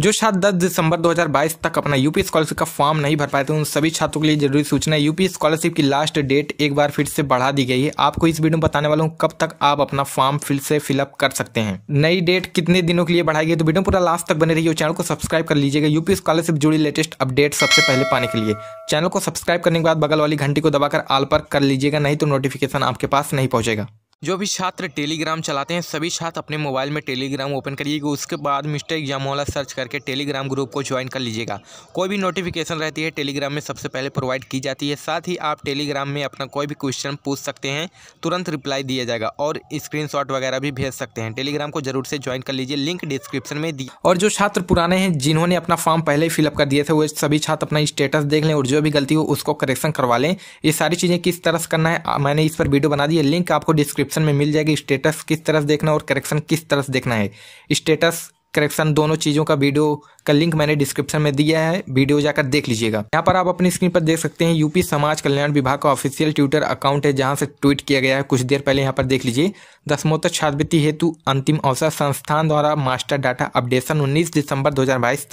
जो छात्र दस दिसंबर 2022 तक अपना यूपी स्कॉलरशिप का फॉर्म नहीं भर पाए थे उन सभी छात्रों के लिए जरूरी सूचना यूपी स्कॉलरशिप की लास्ट डेट एक बार फिर से बढ़ा दी गई है आपको इस वीडियो में बताने वाला हूँ कब तक आप अपना फॉर्म फिर से फिलअप कर सकते हैं नई डेट कितने दिनों के लिए बढ़ाई गई तो वीडियो पूरा लास्ट तक बने रही चैनल को सब्सक्राइब कर लीजिएगा यूपी स्कॉलरशिप जुड़ी लेटेस्ट अपडेट सबसे पहले पाने के लिए चैनल को सब्सक्राइब करने के बाद बगल वाली घंटी को दबाकर आल पर कर लीजिएगा नहीं तो नोटिफिकेशन आपके पास नहीं पहुंचेगा जो भी छात्र टेलीग्राम चलाते हैं सभी छात्र अपने मोबाइल में टेलीग्राम ओपन करिएगा उसके बाद मिस्टर एग्जाम वाला सर्च करके टेलीग्राम ग्रुप को ज्वाइन कर लीजिएगा कोई भी नोटिफिकेशन रहती है टेलीग्राम में सबसे पहले प्रोवाइड की जाती है साथ ही आप टेलीग्राम में अपना कोई भी क्वेश्चन पूछ सकते हैं तुरंत रिप्लाई दिया जाएगा और स्क्रीन वगैरह भी भेज सकते हैं टेलीग्राम को जरूर से ज्वाइन कर लीजिए लिंक डिस्क्रिप्शन में दी और जो छात्र पुराने हैं जिन्होंने अपना फॉर्म पहले ही फिलअप कर दिए थे वो सभी छात्र अपना स्टेटस देख लें और जो भी गलती हो उसको करेक्शन करवा लें ये सारी चीज़ें किस तरह से करना है मैंने इस पर वीडियो बना दी लिंक आपको डिस्क्रिप्शन डिस्क्रिप्शन में मिल जाएगी स्टेटस किस से देखना और करेक्शन किस से देखना है स्टेटस करेक्शन दोनों चीज़ों का वीडियो का लिंक मैंने डिस्क्रिप्शन में दिया है वीडियो जाकर देख लीजिएगा यहाँ पर आप अपनी स्क्रीन पर देख सकते हैं यूपी समाज कल्याण विभाग का ऑफिशियल ट्विटर अकाउंट है जहाँ से ट्वीट किया गया है कुछ देर पहले यहाँ पर देख लीजिए दसमोत्तर छात्रवृत्ति हेतु अंतिम अवसर संस्थान द्वारा मास्टर डाटा अपडेशन उन्नीस दिसंबर दो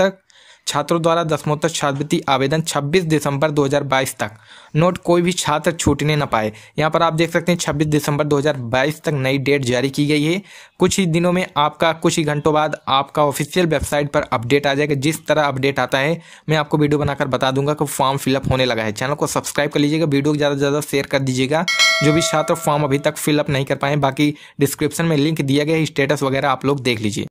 तक छात्रों द्वारा दसमोत्तर छात्रवृत्ति आवेदन 26 दिसंबर 2022 तक नोट कोई भी छात्र छूटने न पाए यहाँ पर आप देख सकते हैं 26 दिसंबर 2022 तक नई डेट जारी की गई है कुछ ही दिनों में आपका कुछ ही घंटों बाद आपका ऑफिशियल वेबसाइट पर अपडेट आ जाएगा जिस तरह अपडेट आता है मैं आपको वीडियो बनाकर बता दूंगा कि फॉर्म फिलअप होने लगा है चैनल को सब्सक्राइब कर लीजिएगा वीडियो को ज़्यादा से ज़्यादा शेयर कर दीजिएगा जो भी छात्र फॉर्म अभी तक फिलअप नहीं कर पाए बाकी डिस्क्रिप्शन में लिंक दिया गया है स्टेटस वगैरह आप लोग देख लीजिए